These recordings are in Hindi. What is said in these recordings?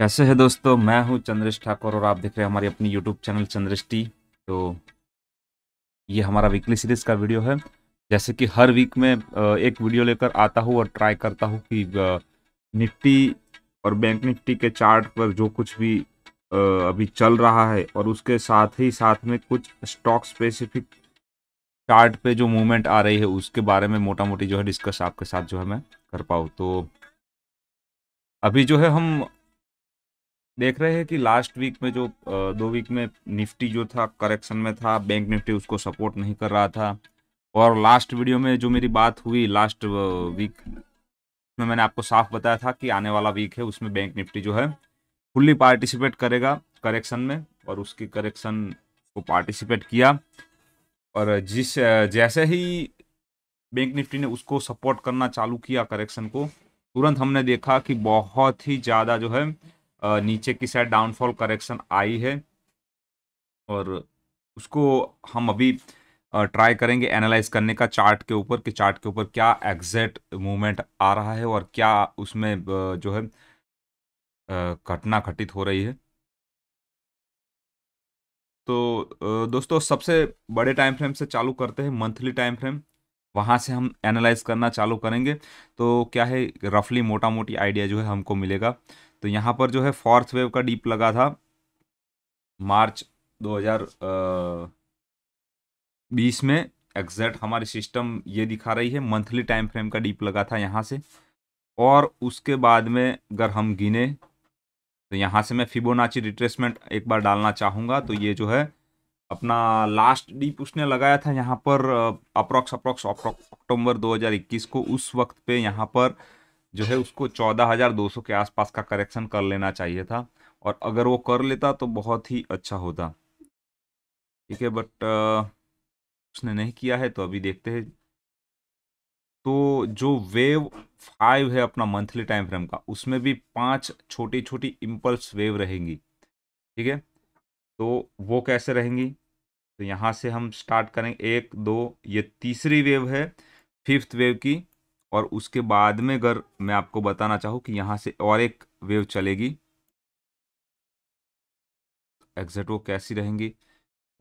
कैसे है दोस्तों मैं हूं चंद्रेश ठाकुर और आप देख रहे हैं हमारी अपनी यूट्यूब चैनल चंद्रेश टी तो ये हमारा वीकली सीरीज का वीडियो है जैसे कि हर वीक में एक वीडियो लेकर आता हूँ और ट्राई करता हूँ कि निफ्टी और बैंक निफ्टी के चार्ट पर जो कुछ भी अभी चल रहा है और उसके साथ ही साथ में कुछ स्टॉक स्पेसिफिक चार्ट पे जो मूवमेंट आ रही है उसके बारे में मोटा मोटी जो है डिस्कस आपके साथ जो है मैं कर पाऊँ तो अभी जो है हम देख रहे हैं कि लास्ट वीक में जो दो वीक में निफ्टी जो था करेक्शन में था बैंक निफ्टी उसको सपोर्ट नहीं कर रहा था और लास्ट वीडियो में जो मेरी बात हुई लास्ट वीक में मैंने आपको साफ बताया था कि आने वाला वीक है उसमें बैंक निफ्टी जो है फुल्ली पार्टिसिपेट करेगा करेक्शन में और उसकी करेक्शन को पार्टिसिपेट किया और जिस जैसे ही बैंक निफ्टी ने उसको सपोर्ट करना चालू किया करेक्शन को तुरंत हमने देखा कि बहुत ही ज़्यादा जो है नीचे की साइड डाउनफॉल करेक्शन आई है और उसको हम अभी ट्राई करेंगे एनालाइज करने का चार्ट के ऊपर कि चार्ट के ऊपर क्या एग्जैक्ट मूवमेंट आ रहा है और क्या उसमें जो है घटना घटित हो रही है तो दोस्तों सबसे बड़े टाइम फ्रेम से चालू करते हैं मंथली टाइम फ्रेम वहाँ से हम एनालाइज करना चालू करेंगे तो क्या है रफली मोटा मोटी आइडिया जो है हमको मिलेगा तो यहाँ पर जो है फोर्थ वेव का डीप लगा था मार्च 2020 में एग्जैक्ट हमारे सिस्टम ये दिखा रही है मंथली टाइम फ्रेम का डीप लगा था यहाँ से और उसके बाद में अगर हम गिने तो यहाँ से मैं फिबोनाची रिट्रेसमेंट एक बार डालना चाहूँगा तो ये जो है अपना लास्ट डीप उसने लगाया था यहाँ पर अप्रॉक्स अप्रॉक्स अप्रॉक्स अक्टूबर 2021 को उस वक्त पे यहाँ पर जो है उसको चौदह हजार दो सौ के आसपास का करेक्शन कर लेना चाहिए था और अगर वो कर लेता तो बहुत ही अच्छा होता ठीक है बट उसने नहीं किया है तो अभी देखते हैं तो जो वेव फाइव है अपना मंथली टाइम फ्रेम का उसमें भी पांच छोटी छोटी इम्पल्स वेव रहेंगी ठीक है तो वो कैसे रहेंगी तो यहाँ से हम स्टार्ट करेंगे एक दो ये तीसरी वेव है फिफ्थ वेव की और उसके बाद में अगर मैं आपको बताना चाहूँ कि यहाँ से और एक वेव चलेगी एग्जैक्ट वो कैसी रहेंगी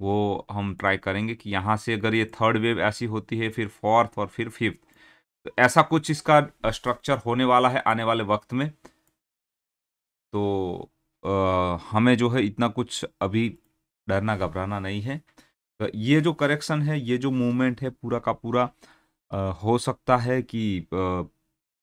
वो हम ट्राई करेंगे कि यहाँ से अगर ये थर्ड वेव ऐसी होती है फिर फोर्थ और फिर फिफ्थ तो ऐसा कुछ इसका स्ट्रक्चर होने वाला है आने वाले वक्त में तो आ, हमें जो है इतना कुछ अभी डरना घबराना नहीं है तो ये जो करेक्शन है ये जो मूवमेंट है पूरा का पूरा हो सकता है कि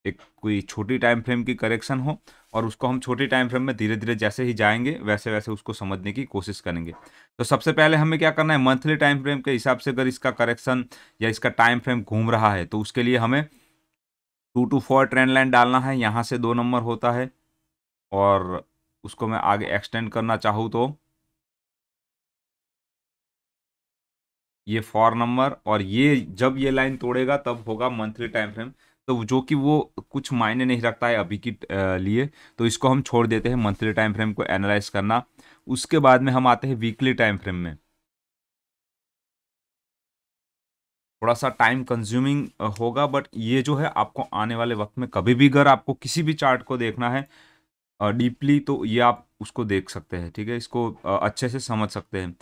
एक कोई छोटी टाइम फ्रेम की करेक्शन हो और उसको हम छोटी टाइम फ्रेम में धीरे धीरे जैसे ही जाएंगे वैसे वैसे उसको समझने की कोशिश करेंगे तो सबसे पहले हमें क्या करना है मंथली टाइम फ्रेम के हिसाब से अगर इसका करेक्शन या इसका टाइम फ्रेम घूम रहा है तो उसके लिए हमें two two four trend line डालना है यहाँ से दो नंबर होता है और उसको मैं आगे एक्सटेंड करना चाहूँ तो ये फॉर नंबर और ये जब ये लाइन तोड़ेगा तब होगा मंथली टाइम फ्रेम तो जो कि वो कुछ मायने नहीं रखता है अभी के लिए तो इसको हम छोड़ देते हैं मंथली टाइम फ्रेम को एनालाइज करना उसके बाद में हम आते हैं वीकली टाइम फ्रेम में थोड़ा सा टाइम कंज्यूमिंग होगा बट ये जो है आपको आने वाले वक्त में कभी भी अगर आपको किसी भी चार्ट को देखना है डीपली तो ये आप उसको देख सकते हैं ठीक है इसको अच्छे से समझ सकते हैं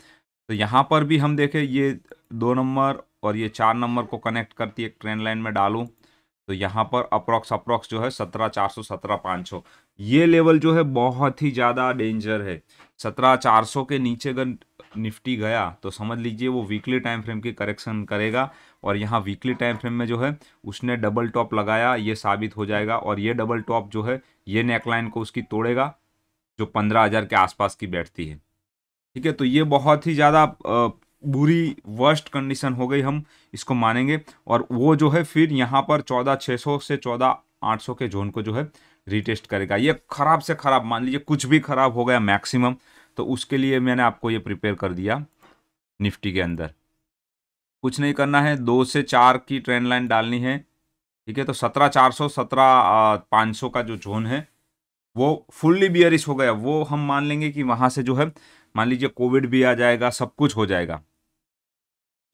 तो यहाँ पर भी हम देखें ये दो नंबर और ये चार नंबर को कनेक्ट करती है ट्रेन लाइन में डालूँ तो यहाँ पर अप्रॉक्स अप्रॉक्स जो है सत्रह चार सौ सत्रह पाँच सौ ये लेवल जो है बहुत ही ज़्यादा डेंजर है सत्रह चार सौ के नीचे अगर निफ्टी गया तो समझ लीजिए वो वीकली टाइम फ्रेम की करेक्शन करेगा और यहाँ वीकली टाइम फ्रेम में जो है उसने डबल टॉप लगाया ये साबित हो जाएगा और ये डबल टॉप जो है ये नेकलाइन को उसकी तोड़ेगा जो पंद्रह हज़ार के आसपास की बैठती है ठीक है तो ये बहुत ही ज़्यादा बुरी वर्स्ट कंडीशन हो गई हम इसको मानेंगे और वो जो है फिर यहाँ पर चौदह छः सौ से चौदह आठ सौ के जोन को जो है रिटेस्ट करेगा ये ख़राब से ख़राब मान लीजिए कुछ भी ख़राब हो गया मैक्सिमम तो उसके लिए मैंने आपको ये प्रिपेयर कर दिया निफ्टी के अंदर कुछ नहीं करना है दो से चार की ट्रेंड लाइन डालनी है ठीक है तो सत्रह चार सौ सत्रह पाँच सौ का जो जोन है वो फुल्ली बियरिश हो गया वो हम मान लेंगे कि वहाँ से जो है मान लीजिए कोविड भी आ जाएगा सब कुछ हो जाएगा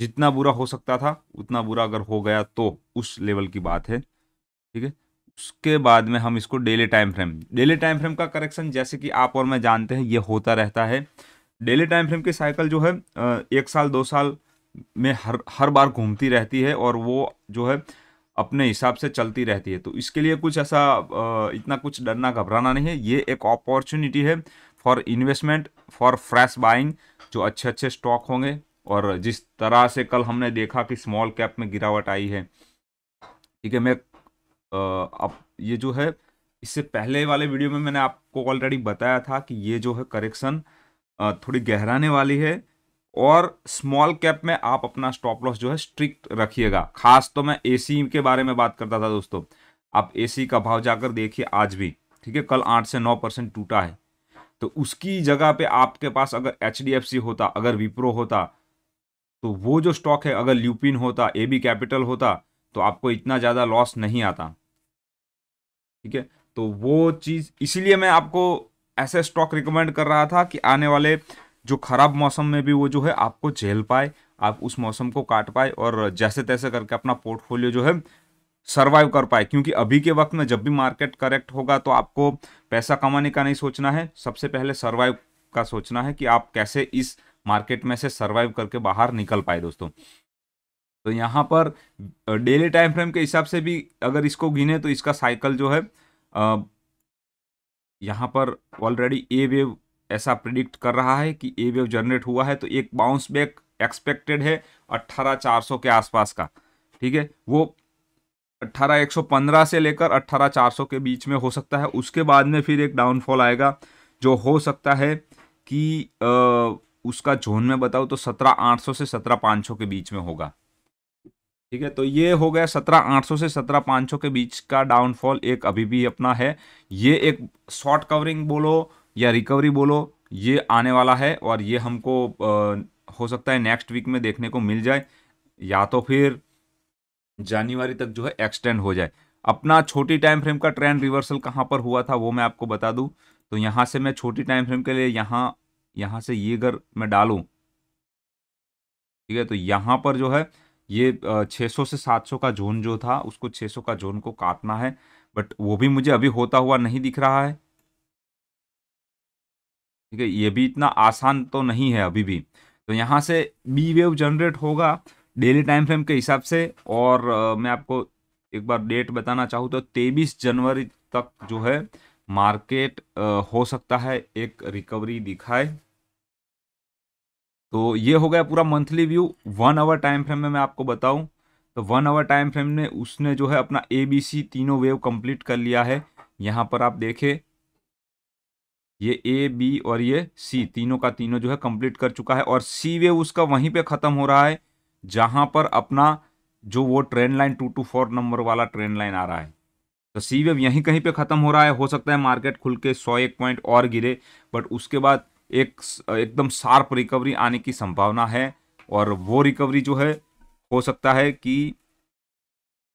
जितना बुरा हो सकता था उतना बुरा अगर हो गया तो उस लेवल की बात है ठीक है उसके बाद में हम इसको daily time frame daily time frame का करेक्शन जैसे कि आप और मैं जानते हैं ये होता रहता है डेली टाइम फ्रेम की साइकिल जो है एक साल दो साल में हर हर बार घूमती रहती है और वो जो है अपने हिसाब से चलती रहती है तो इसके लिए कुछ ऐसा इतना कुछ डरना घबराना नहीं है ये एक अपॉर्चुनिटी है for investment for fresh buying जो अच्छे अच्छे स्टॉक होंगे और जिस तरह से कल हमने देखा कि स्मॉल कैप में गिरावट आई है ठीक है मैं अब ये जो है इससे पहले वाले वीडियो में मैंने आपको ऑलरेडी बताया था कि ये जो है करेक्शन थोड़ी गहराने वाली है और स्मॉल कैप में आप अपना स्टॉप लॉस जो है स्ट्रिक्ट रखिएगा खास तो मैं एसी के बारे में बात करता था दोस्तों आप एसी का भाव जाकर देखिए आज भी ठीक है कल आठ से नौ परसेंट टूटा है तो उसकी जगह पे आपके पास अगर एच होता अगर विप्रो होता तो वो जो स्टॉक है अगर ल्यूपिन होता ए बी कैपिटल होता तो आपको इतना ज़्यादा लॉस नहीं आता ठीक है तो वो चीज़ इसीलिए मैं आपको ऐसे स्टॉक रिकमेंड कर रहा था कि आने वाले जो खराब मौसम में भी वो जो है आपको झेल पाए आप उस मौसम को काट पाए और जैसे तैसे करके अपना पोर्टफोलियो जो है सर्वाइव कर पाए क्योंकि अभी के वक्त में जब भी मार्केट करेक्ट होगा तो आपको पैसा कमाने का नहीं सोचना है सबसे पहले सर्वाइव का सोचना है कि आप कैसे इस मार्केट में से सर्वाइव करके बाहर निकल पाए दोस्तों तो यहाँ पर डेली टाइम फ्रेम के हिसाब से भी अगर इसको गिने तो इसका साइकिल जो है यहाँ पर ऑलरेडी ए वेव ऐसा प्रिडिक्ट कर रहा है कि ए वेव जनरेट हुआ है तो एक बाउंस बैक एक्सपेक्टेड है अट्ठारह चार सौ के आसपास का ठीक है वो अट्ठारह एक सौ पंद्रह से लेकर अट्ठारह चार सौ के बीच में हो सकता है उसके बाद में फिर एक डाउनफॉल आएगा जो हो सकता है कि आ, उसका जोन में बताऊँ तो सत्रह आठ सौ से सत्रह पाँच सौ के बीच में होगा ठीक है तो ये हो गया सत्रह आठ सौ से सत्रह पाँच सौ के बीच का डाउनफॉल एक अभी भी अपना है ये एक शॉर्ट कवरिंग बोलो या रिकवरी बोलो ये आने वाला है और ये हमको आ, हो सकता है नेक्स्ट वीक में देखने को मिल जाए या तो फिर जनवरी तक जो है एक्सटेंड हो जाए अपना छोटी टाइम फ्रेम का ट्रेंड रिवर्सल कहाँ पर हुआ था वो मैं आपको बता दूँ तो यहाँ से मैं छोटी टाइम फ्रेम के लिए यहाँ यहाँ से ये अगर मैं डालूँ ठीक है तो यहाँ पर जो है ये 600 से 700 का जोन जो था उसको 600 का जोन को काटना है बट वो भी मुझे अभी होता हुआ नहीं दिख रहा है ठीक है ये भी इतना आसान तो नहीं है अभी भी तो यहाँ से बी वेव जनरेट होगा डेली टाइम फ्रेम के हिसाब से और मैं आपको एक बार डेट बताना चाहूँ तो तेईस जनवरी तक जो है मार्केट हो सकता है एक रिकवरी दिखाए तो ये हो गया पूरा monthly view one hour time frame में मैं आपको बताऊं तो वन आवर टाइम फ्रेम में उसने जो है अपना ए बी सी तीनों वेव कंप्लीट कर लिया है यहाँ पर आप देखें ये ए बी और ये सी हाँ। तीनों का तीनों जो है कंप्लीट कर चुका है और सी वे उसका वहीं पे ख़त्म हो रहा है जहां पर अपना जो वो trend line two two four number वाला ट्रेन लाइन आ रहा है तो सी वेव यहीं कहीं पे ख़त्म हो रहा है हो सकता है मार्केट खुल के सौ एक पॉइंट और गिरे बट उसके बाद एक एकदम शार्प रिकवरी आने की संभावना है और वो रिकवरी जो है हो सकता है कि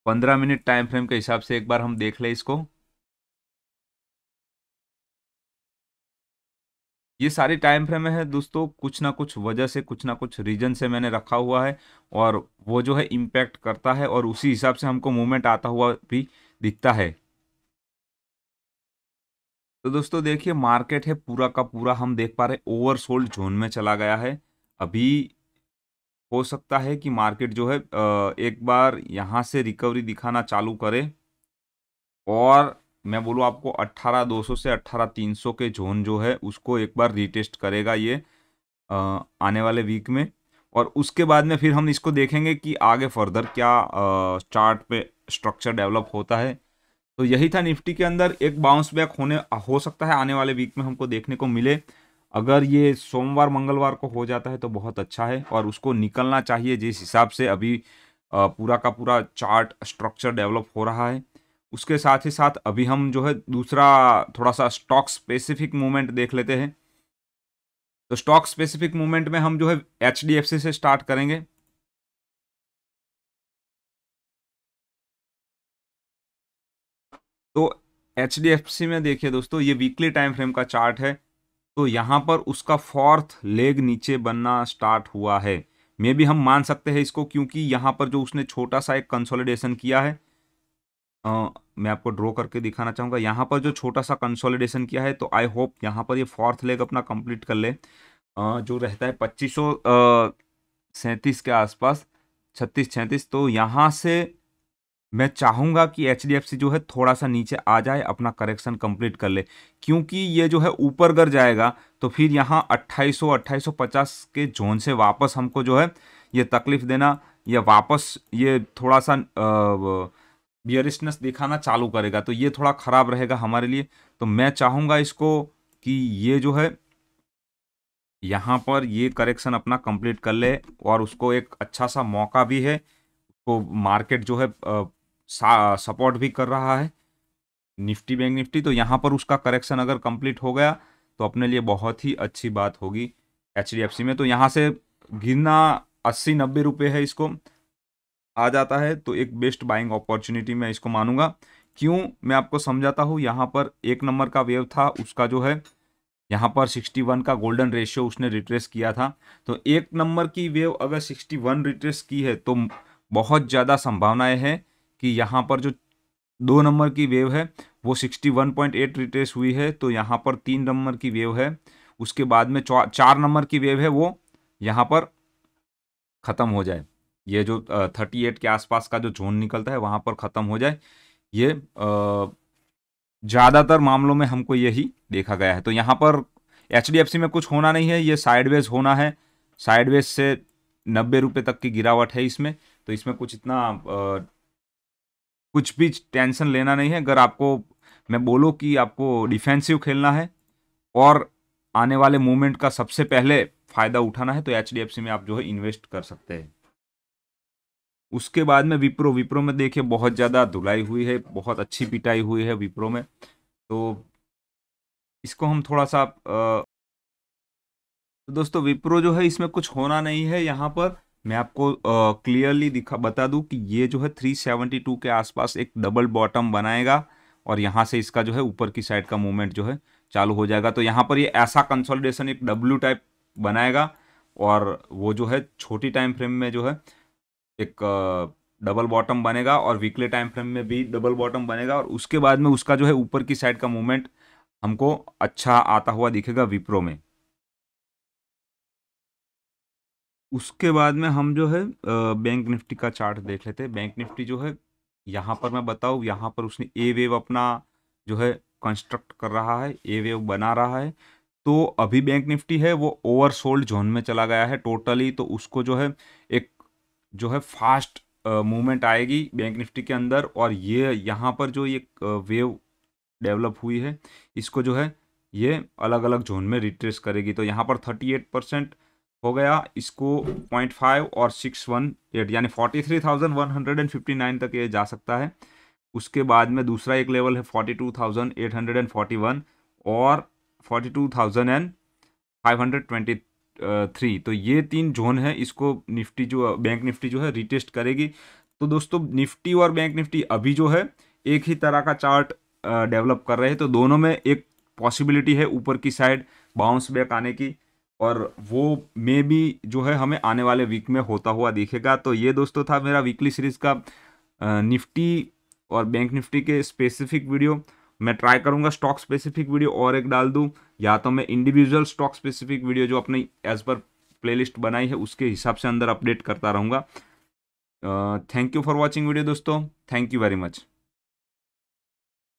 पंद्रह मिनट टाइम फ्रेम के हिसाब से एक बार हम देख लें इसको ये सारे टाइम फ्रेम है दोस्तों कुछ ना कुछ वजह से कुछ ना कुछ रीजन से मैंने रखा हुआ है और वो जो है इम्पैक्ट करता है और उसी हिसाब से हमको मूवमेंट आता हुआ भी दिखता है तो दोस्तों देखिए मार्केट है पूरा का पूरा हम देख पा रहे ओवरसोल्ड जोन में चला गया है अभी हो सकता है कि मार्केट जो है एक बार यहाँ से रिकवरी दिखाना चालू करे और मैं बोलूँ आपको अट्ठारह दो सौ से अट्ठारह तीन सौ के जोन जो है उसको एक बार रीटेस्ट करेगा ये आने वाले वीक में और उसके बाद में फिर हम इसको देखेंगे कि आगे फर्दर क्या चार्ट पे स्ट्रक्चर डेवलप होता है तो यही था निफ्टी के अंदर एक बाउंस बैक होने हो सकता है आने वाले वीक में हमको देखने को मिले अगर ये सोमवार मंगलवार को हो जाता है तो बहुत अच्छा है और उसको निकलना चाहिए जिस हिसाब से अभी पूरा का पूरा चार्ट स्ट्रक्चर डेवलप हो रहा है उसके साथ ही साथ अभी हम जो है दूसरा थोड़ा सा स्टॉक स्पेसिफिक मूवमेंट देख लेते हैं तो स्टॉक स्पेसिफिक मूवमेंट में हम जो है एच से स्टार्ट करेंगे तो एच में देखिए दोस्तों ये वीकली टाइम फ्रेम का चार्ट है तो यहाँ पर उसका फोर्थ लेग नीचे बनना स्टार्ट हुआ है मे भी हम मान सकते हैं इसको क्योंकि यहाँ पर जो उसने छोटा सा एक कंसोलिडेशन किया है आ, मैं आपको ड्रॉ करके दिखाना चाहूँगा यहाँ पर जो छोटा सा कंसोलिडेशन किया है तो आई होप यहाँ पर ये फोर्थ लेग अपना कंप्लीट कर ले आ, जो रहता है पच्चीस सैंतीस के आसपास छत्तीस छैंतीस तो यहाँ से मैं चाहूँगा कि एच जो है थोड़ा सा नीचे आ जाए अपना करेक्शन कंप्लीट कर ले क्योंकि ये जो है ऊपर गर जाएगा तो फिर यहाँ 2800 2850 के जोन से वापस हमको जो है ये तकलीफ़ देना या वापस ये थोड़ा सा आ, बियरिस्टनेस दिखाना चालू करेगा तो ये थोड़ा खराब रहेगा हमारे लिए तो मैं चाहूँगा इसको कि ये जो है यहाँ पर ये करेक्शन अपना कंप्लीट कर ले और उसको एक अच्छा सा मौका भी है उसको मार्केट जो है सपोर्ट भी कर रहा है निफ्टी बैंक निफ्टी तो यहाँ पर उसका करेक्शन अगर कंप्लीट हो गया तो अपने लिए बहुत ही अच्छी बात होगी एच में तो यहाँ से गिरना अस्सी नब्बे रुपये है इसको आ जाता है तो एक बेस्ट बाइंग अपॉर्चुनिटी मैं इसको मानूंगा क्यों मैं आपको समझाता हूँ यहाँ पर एक नंबर का वेव था उसका जो है यहाँ पर 61 का गोल्डन रेशियो उसने रिट्रेस किया था तो एक नंबर की वेव अगर 61 रिट्रेस की है तो बहुत ज़्यादा संभावनाएं हैं कि यहाँ पर जो दो नंबर की वेव है वो 61.8 रिट्रेस हुई है तो यहाँ पर तीन नंबर की वेव है उसके बाद में चार नंबर की वेव है वो यहाँ पर ख़त्म हो जाए ये जो थर्टी एट के आसपास का जो जोन निकलता है वहाँ पर ख़त्म हो जाए ये ज़्यादातर मामलों में हमको यही देखा गया है तो यहाँ पर एच में कुछ होना नहीं है ये साइडवेज होना है साइडवेज से नब्बे रुपये तक की गिरावट है इसमें तो इसमें कुछ इतना आ, कुछ भी टेंशन लेना नहीं है अगर आपको मैं बोलो कि आपको डिफेंसिव खेलना है और आने वाले मोमेंट का सबसे पहले फ़ायदा उठाना है तो एच में आप जो है इन्वेस्ट कर सकते हैं उसके बाद में विप्रो विप्रो में देखिए बहुत ज़्यादा धुलाई हुई है बहुत अच्छी पिटाई हुई है विप्रो में तो इसको हम थोड़ा सा आ, तो दोस्तों विप्रो जो है इसमें कुछ होना नहीं है यहाँ पर मैं आपको क्लियरली दिखा बता दूं कि ये जो है 372 के आसपास एक डबल बॉटम बनाएगा और यहाँ से इसका जो है ऊपर की साइड का मूवमेंट जो है चालू हो जाएगा तो यहाँ पर ये ऐसा कंसोलिडेशन एक डब्ल्यू टाइप बनाएगा और वो जो है छोटी टाइम फ्रेम में जो है एक डबल बॉटम बनेगा और वीकली टाइम फ्रेम में भी डबल बॉटम बनेगा और उसके बाद में उसका जो है ऊपर की साइड का मूवमेंट हमको अच्छा आता हुआ दिखेगा विप्रो में उसके बाद में हम जो है बैंक निफ्टी का चार्ट देख लेते हैं बैंक निफ्टी जो है यहाँ पर मैं बताऊँ यहाँ पर उसने ए वेव अपना जो है कंस्ट्रक्ट कर रहा है ए वेव बना रहा है तो अभी बैंक निफ्टी है वो ओवर जोन में चला गया है टोटली तो उसको जो है एक जो है फास्ट मूवमेंट आएगी बैंक निफ्टी के अंदर और ये यहाँ पर जो ये वेव डेवलप हुई है इसको जो है ये अलग अलग जोन में रिट्रेस करेगी तो यहाँ पर थर्टी एट परसेंट हो गया इसको पॉइंट फाइव और सिक्स वन एट यानी forty three thousand one hundred and fifty nine तक ये जा सकता है उसके बाद में दूसरा एक लेवल है forty two thousand eight hundred and forty one और forty two thousand and five hundred twenty three तो ये तीन जोन है इसको निफ्टी जो बैंक निफ्टी जो है रिटेस्ट करेगी तो दोस्तों निफ्टी और बैंक निफ्टी अभी जो है एक ही तरह का चार्ट डेवलप कर रहे हैं तो दोनों में एक पॉसिबिलिटी है ऊपर की साइड बाउंस बैक आने की और वो मे भी जो है हमें आने वाले वीक में होता हुआ दिखेगा तो ये दोस्तों था मेरा वीकली सीरीज़ का निफ्टी और बैंक निफ्टी के स्पेसिफिक वीडियो मैं ट्राई करूंगा स्टॉक स्पेसिफिक वीडियो और एक डाल दूँ या तो मैं इंडिविजुअल स्टॉक स्पेसिफिक वीडियो जो अपने एज पर प्लेलिस्ट बनाई है उसके हिसाब से अंदर अपडेट करता रहूँगा thank you for watching video दोस्तों थैंक यू वेरी मच